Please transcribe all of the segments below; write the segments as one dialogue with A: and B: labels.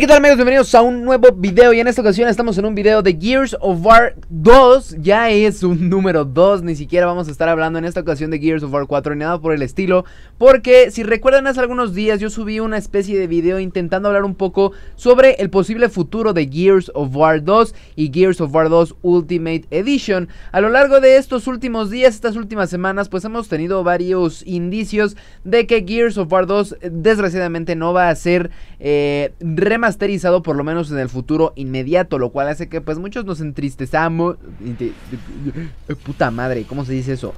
A: ¿qué tal amigos? Bienvenidos a un nuevo video y en esta ocasión estamos en un video de Gears of War 2 Ya es un número 2, ni siquiera vamos a estar hablando en esta ocasión de Gears of War 4 ni nada por el estilo Porque si recuerdan hace algunos días yo subí una especie de video intentando hablar un poco sobre el posible futuro de Gears of War 2 y Gears of War 2 Ultimate Edition A lo largo de estos últimos días, estas últimas semanas pues hemos tenido varios indicios de que Gears of War 2 desgraciadamente no va a ser eh, rematado remasterizado por lo menos en el futuro inmediato, lo cual hace que pues muchos nos entristezamos. Puta madre, ¿cómo se dice eso?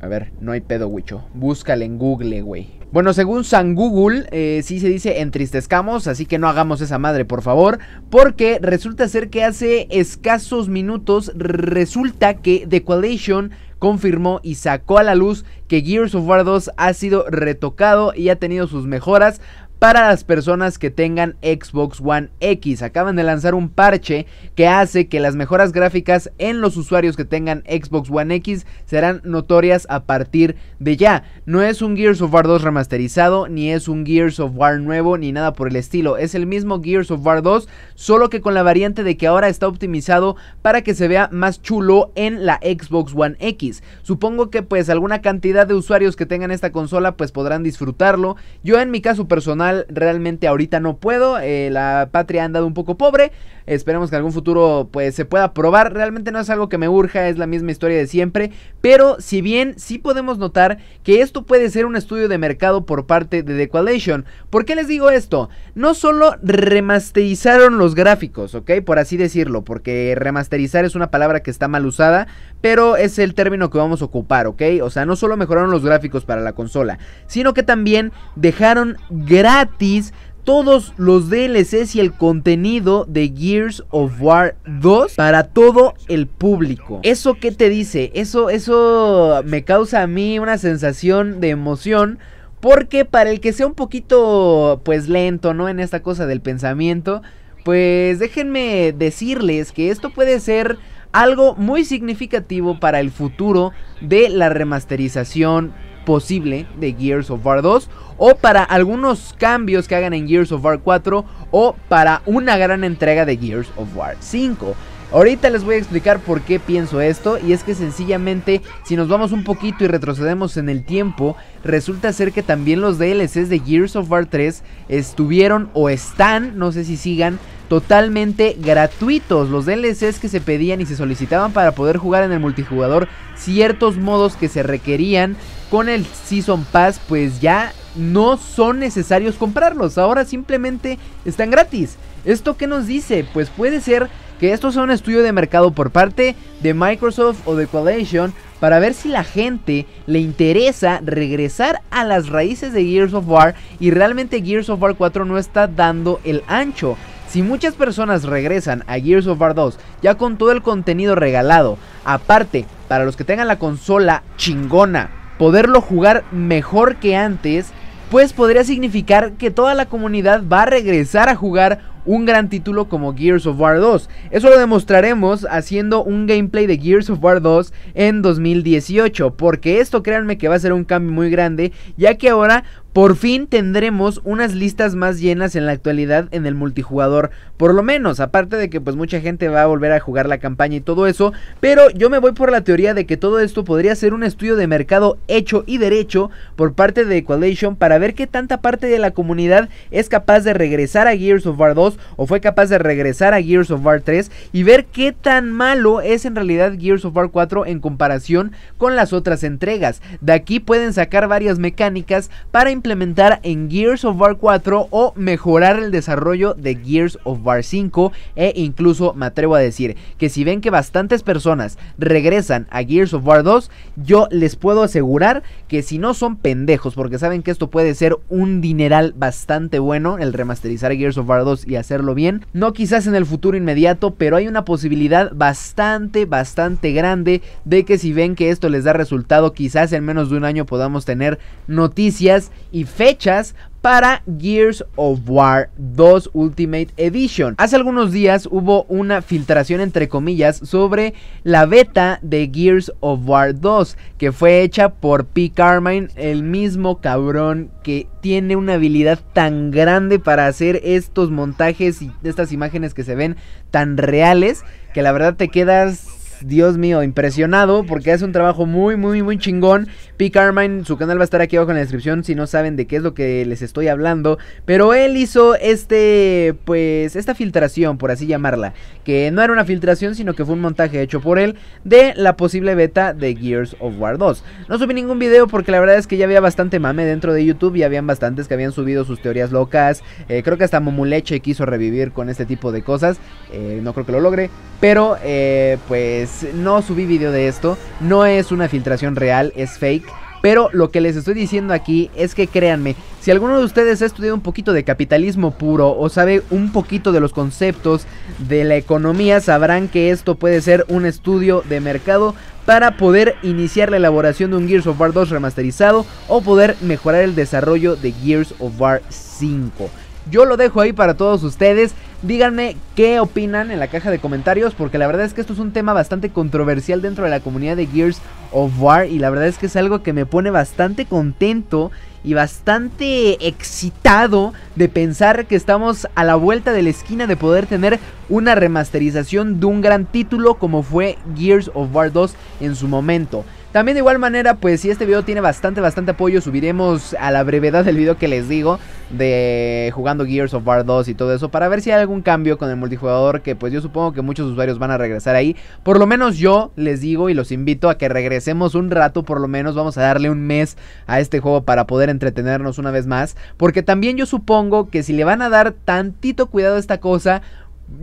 A: A ver, no hay pedo, Wicho. Búscale en Google, güey. Bueno, según San Google, Si eh, sí se dice entristezcamos, así que no hagamos esa madre, por favor. Porque resulta ser que hace escasos minutos, resulta que The Coalition confirmó y sacó a la luz que Gears of War 2 ha sido retocado y ha tenido sus mejoras, para las personas que tengan Xbox One X. Acaban de lanzar un parche que hace que las mejoras gráficas en los usuarios que tengan Xbox One X serán notorias a partir de ya. No es un Gears of War 2 remasterizado, ni es un Gears of War nuevo, ni nada por el estilo. Es el mismo Gears of War 2, solo que con la variante de que ahora está optimizado para que se vea más chulo en la Xbox One X. Supongo que pues alguna cantidad de usuarios que tengan esta consola pues podrán disfrutarlo. Yo en mi caso personal realmente ahorita no puedo. Eh, la patria ha andado un poco pobre. Esperemos que algún futuro pues se pueda probar. Realmente no es algo que me urja, es la misma historia de siempre. Pero si bien sí podemos notar que esto puede ser un estudio de mercado por parte de The Coalition. ¿Por qué les digo esto? No solo remasterizaron los gráficos, ¿ok? Por así decirlo, porque remasterizar es una palabra que está mal usada, pero es el término que vamos a ocupar, ¿ok? O sea, no solo mejoraron los gráficos para la consola, sino que también dejaron gratis todos los DLCs y el contenido de Gears of War 2 para todo el público. ¿Eso qué te dice? Eso, eso me causa a mí una sensación de emoción. Porque para el que sea un poquito, pues lento, ¿no? En esta cosa del pensamiento, pues déjenme decirles que esto puede ser algo muy significativo para el futuro de la remasterización posible de Gears of War 2 o para algunos cambios que hagan en Gears of War 4 o para una gran entrega de Gears of War 5. Ahorita les voy a explicar por qué pienso esto y es que sencillamente si nos vamos un poquito y retrocedemos en el tiempo, resulta ser que también los DLCs de Gears of War 3 estuvieron o están, no sé si sigan, totalmente gratuitos. Los DLCs que se pedían y se solicitaban para poder jugar en el multijugador ciertos modos que se requerían con el Season Pass, pues ya no son necesarios comprarlos. Ahora simplemente están gratis. ¿Esto qué nos dice? Pues puede ser que esto sea un estudio de mercado por parte de Microsoft o de Coalition para ver si la gente le interesa regresar a las raíces de Gears of War y realmente Gears of War 4 no está dando el ancho. Si muchas personas regresan a Gears of War 2 ya con todo el contenido regalado, aparte, para los que tengan la consola chingona, poderlo jugar mejor que antes, pues podría significar que toda la comunidad va a regresar a jugar un gran título como Gears of War 2. Eso lo demostraremos haciendo un gameplay de Gears of War 2 en 2018, porque esto créanme que va a ser un cambio muy grande, ya que ahora por fin tendremos unas listas más llenas en la actualidad en el multijugador, por lo menos, aparte de que pues mucha gente va a volver a jugar la campaña y todo eso, pero yo me voy por la teoría de que todo esto podría ser un estudio de mercado hecho y derecho por parte de Equalation para ver qué tanta parte de la comunidad es capaz de regresar a Gears of War 2 o fue capaz de regresar a Gears of War 3 y ver qué tan malo es en realidad Gears of War 4 en comparación con las otras entregas. De aquí pueden sacar varias mecánicas para implementar en Gears of War 4 o mejorar el desarrollo de Gears of War 5 e incluso me atrevo a decir que si ven que bastantes personas regresan a Gears of War 2, yo les puedo asegurar que si no son pendejos porque saben que esto puede ser un dineral bastante bueno el remasterizar Gears of War 2 y hacerlo bien. No quizás en el futuro inmediato, pero hay una posibilidad bastante, bastante grande de que si ven que esto les da resultado, quizás en menos de un año podamos tener noticias y fechas para Gears of War 2 Ultimate Edition. Hace algunos días hubo una filtración entre comillas sobre la beta de Gears of War 2 que fue hecha por P. Carmine, el mismo cabrón que tiene una habilidad tan grande para hacer estos montajes y estas imágenes que se ven tan reales que la verdad te quedas Dios mío, impresionado porque hace un trabajo muy, muy, muy chingón. P. Carmine, su canal va a estar aquí abajo en la descripción si no saben de qué es lo que les estoy hablando. Pero él hizo este, pues, esta filtración, por así llamarla. Que no era una filtración, sino que fue un montaje hecho por él de la posible beta de Gears of War 2. No subí ningún video porque la verdad es que ya había bastante mame dentro de YouTube y habían bastantes que habían subido sus teorías locas. Eh, creo que hasta Momuleche quiso revivir con este tipo de cosas. Eh, no creo que lo logre. Pero, eh, pues, no subí video de esto. No es una filtración real, es fake. Pero lo que les estoy diciendo aquí es que créanme, si alguno de ustedes ha estudiado un poquito de capitalismo puro o sabe un poquito de los conceptos de la economía, sabrán que esto puede ser un estudio de mercado para poder iniciar la elaboración de un Gears of War 2 remasterizado o poder mejorar el desarrollo de Gears of War 5. Yo lo dejo ahí para todos ustedes. Díganme qué opinan en la caja de comentarios, porque la verdad es que esto es un tema bastante controversial dentro de la comunidad de Gears of War y la verdad es que es algo que me pone bastante contento y bastante excitado de pensar que estamos a la vuelta de la esquina de poder tener una remasterización de un gran título como fue Gears of War 2 en su momento. También de igual manera, pues si este video tiene bastante, bastante apoyo, subiremos a la brevedad del video que les digo de jugando Gears of War 2 y todo eso para ver si hay algún cambio con el multijugador que pues yo supongo que muchos usuarios van a regresar ahí. Por lo menos yo les digo y los invito a que regresemos un rato, por lo menos vamos a darle un mes a este juego para poder entretenernos una vez más, porque también yo supongo que si le van a dar tantito cuidado a esta cosa,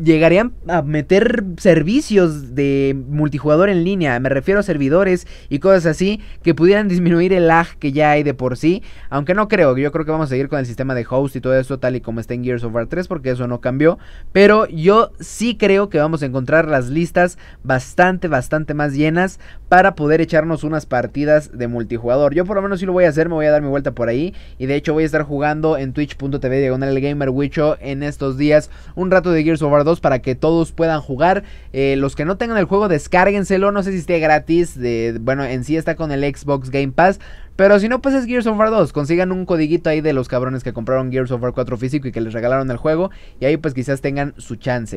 A: llegarían a meter servicios de multijugador en línea, me refiero a servidores y cosas así, que pudieran disminuir el lag que ya hay de por sí, aunque no creo, yo creo que vamos a seguir con el sistema de host y todo eso tal y como está en Gears of War 3 porque eso no cambió, pero yo sí creo que vamos a encontrar las listas bastante, bastante más llenas para poder echarnos unas partidas de multijugador, yo por lo menos sí lo voy a hacer, me voy a dar mi vuelta por ahí y de hecho voy a estar jugando en twitch.tv diagonal gamer en estos días un rato de Gears of War 2 para que todos puedan jugar. Eh, los que no tengan el juego, descárguenselo. No sé si esté gratis. De, bueno, en sí está con el Xbox Game Pass. Pero si no, pues es Gears of War 2. Consigan un codiguito ahí de los cabrones que compraron Gears of War 4 físico y que les regalaron el juego. Y ahí pues quizás tengan su chance.